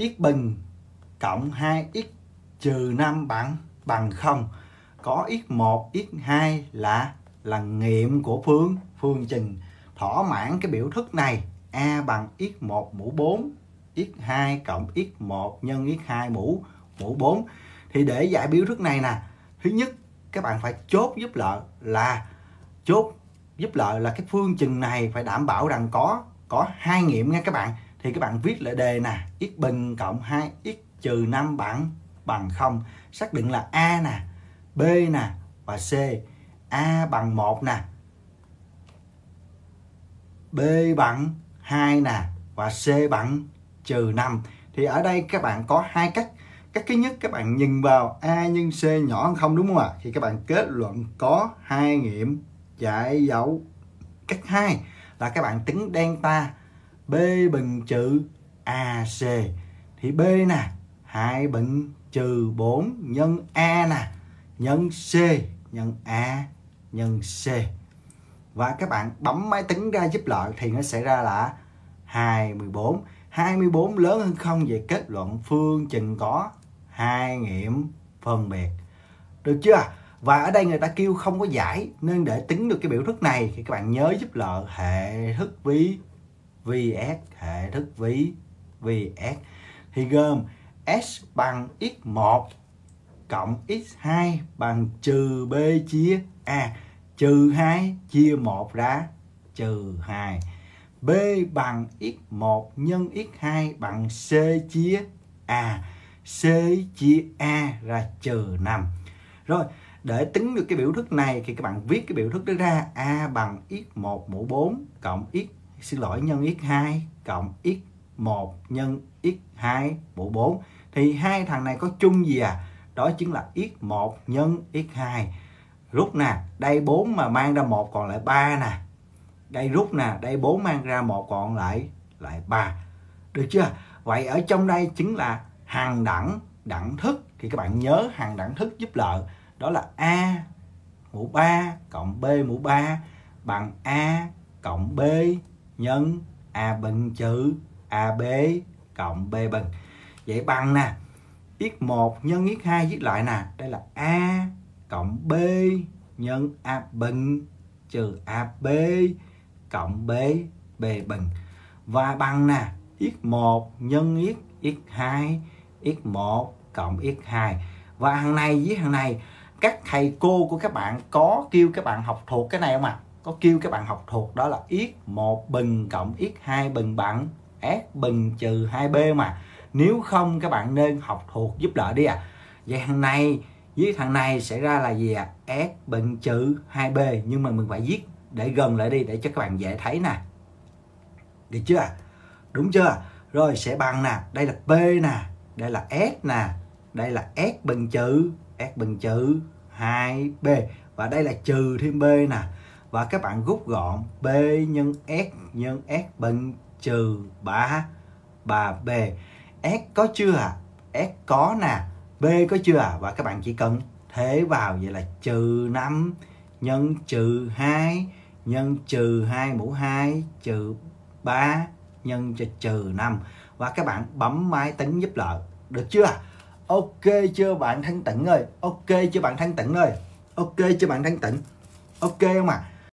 x bình cộng 2x trừ 5 bằng bằng 0 có x1 x2 là là nghiệm của phương phương trình thỏa mãn cái biểu thức này a bằng x1 mũ 4 x2 cộng x1 nhân x2 mũ mũ 4 thì để giải biểu thức này nè thứ nhất các bạn phải chốt giúp lợi là chốt giúp lợi là cái phương trình này phải đảm bảo rằng có có hai nghiệm nha các bạn thì các bạn viết lại đề nè x bình cộng 2 x trừ 5 bằng bằng 0 xác định là a nè b nè và c a bằng 1 nè b bằng 2 nè và c bằng trừ 5 thì ở đây các bạn có hai cách cách thứ nhất các bạn nhìn vào a nhân c nhỏ hơn không đúng không ạ thì các bạn kết luận có hai nghiệm giải dấu cách hai là các bạn tính delta B bình trừ AC thì B nè 2 bình trừ 4 nhân A nè nhân C nhân A nhân C và các bạn bấm máy tính ra giúp lợi thì nó sẽ ra là 24 24 lớn hơn không về kết luận phương trình có hai nghiệm phân biệt được chưa và ở đây người ta kêu không có giải nên để tính được cái biểu thức này thì các bạn nhớ giúp lợi hệ thức ví VS hệ thức ví VS thì gồm S bằng x1 cộng x2 bằng trừ b chia a à, trừ 2 chia 1 ra trừ 2 b bằng x1 nhân x2 bằng c chia a à, c chia a ra trừ 5 rồi để tính được cái biểu thức này thì các bạn viết cái biểu thức đó ra a bằng x1 mũ 4 cộng x xin lỗi nhân x2 cộng x1 nhân x2 mũ 4 thì hai thằng này có chung gì à đó chính là x1 nhân x2 rút nè đây 4 mà mang ra một còn lại 3 nè đây rút nè đây 4 mang ra một còn lại lại 3 được chưa vậy ở trong đây chính là hàng đẳng đẳng thức thì các bạn nhớ hàng đẳng thức giúp lợi đó là a mũ 3 cộng b mũ 3 bằng a cộng b nhân a bình trừ ab cộng b bình vậy bằng nè x1 nhân x2 viết lại nè đây là a cộng b nhân a bình trừ ab cộng b b bình và bằng nè x1 nhân x x2 x1 cộng x2 và hàng này với hàng này các thầy cô của các bạn có kêu các bạn học thuộc cái này không ạ à? có kêu các bạn học thuộc đó là x một bình cộng x hai bình bằng s bình trừ 2b mà nếu không các bạn nên học thuộc giúp đỡ đi à vậy thằng này với thằng này sẽ ra là gì à s bình trừ 2b nhưng mà mình phải viết để gần lại đi để cho các bạn dễ thấy nè được chưa đúng chưa rồi sẽ bằng nè đây là b nè đây là s nè đây là s bình trừ s bình trừ 2b và đây là trừ thêm b nè và các bạn rút gọn B nhân S nhân S bằng trừ 3 bà B S có chưa à? S có nè B có chưa à? Và các bạn chỉ cần thế vào vậy là trừ 5 nhân trừ 2 nhân trừ 2 mũ 2 trừ 3 nhân cho trừ 5 và các bạn bấm máy tính giúp lợi được chưa à? ok chưa bạn thanh tịnh ơi ok chưa bạn thanh tịnh ơi ok chưa bạn thanh tịnh ok không ạ à?